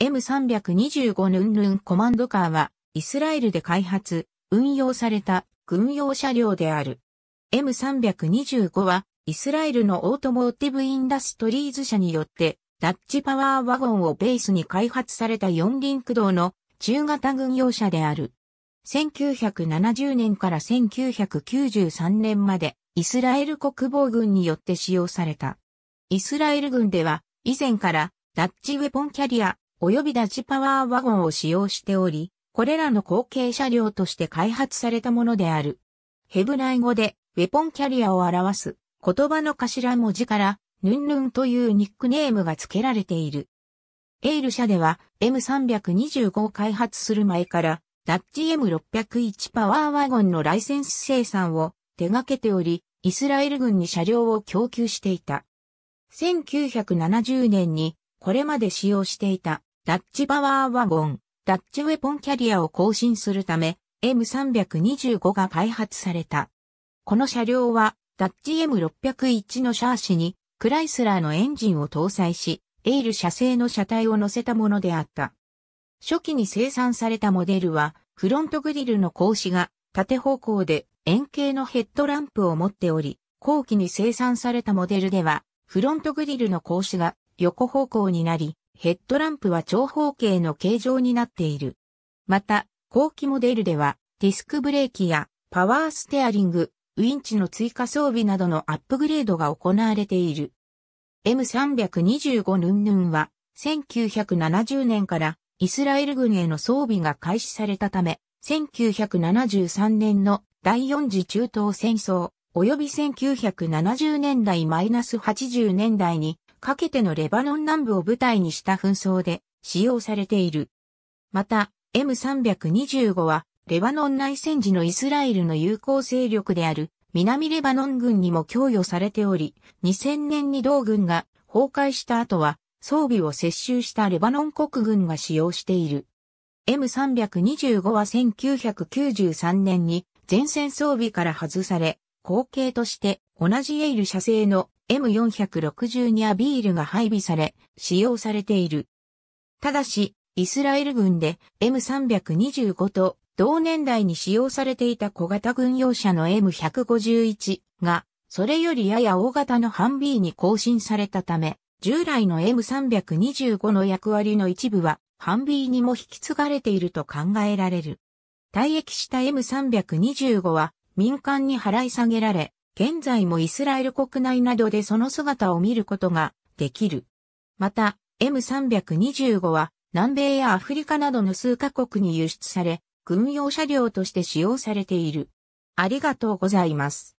M325 ヌンヌンコマンドカーは、イスラエルで開発、運用された軍用車両である。M325 は、イスラエルのオートモーティブインダストリーズ社によって、ダッチパワーワゴンをベースに開発された四輪駆動の中型軍用車である。1970年から1993年まで、イスラエル国防軍によって使用された。イスラエル軍では、以前から、ダッチウェポンキャリア、及びダッジパワーワゴンを使用しており、これらの後継車両として開発されたものである。ヘブライ語でウェポンキャリアを表す言葉の頭文字からヌンヌンというニックネームが付けられている。エール社では M325 を開発する前からダッチ M601 パワーワゴンのライセンス生産を手掛けており、イスラエル軍に車両を供給していた。1970年にこれまで使用していたダッチパワーワゴン、ダッチウェポンキャリアを更新するため、M325 が開発された。この車両は、ダッチ M601 のシャーシに、クライスラーのエンジンを搭載し、エール社製の車体を乗せたものであった。初期に生産されたモデルは、フロントグリルの格子が縦方向で円形のヘッドランプを持っており、後期に生産されたモデルでは、フロントグリルの格子が横方向になり、ヘッドランプは長方形の形状になっている。また、後期モデルでは、ディスクブレーキやパワーステアリング、ウィンチの追加装備などのアップグレードが行われている。M325 ヌンヌンは、1970年からイスラエル軍への装備が開始されたため、1973年の第四次中東戦争、及び1970年代マイナス80年代にかけてのレバノン南部を舞台にした紛争で使用されている。また、M325 は、レバノン内戦時のイスラエルの友好勢力である南レバノン軍にも供与されており、2000年に同軍が崩壊した後は装備を接収したレバノン国軍が使用している。M325 は1993年に前線装備から外され、後継として同じエイル社製の M462 アビールが配備され、使用されている。ただし、イスラエル軍で M325 と同年代に使用されていた小型軍用車の M151 が、それよりやや大型のハンビーに更新されたため、従来の M325 の役割の一部は、ハンビーにも引き継がれていると考えられる。退役した M325 は民間に払い下げられ、現在もイスラエル国内などでその姿を見ることができる。また、M325 は南米やアフリカなどの数カ国に輸出され、軍用車両として使用されている。ありがとうございます。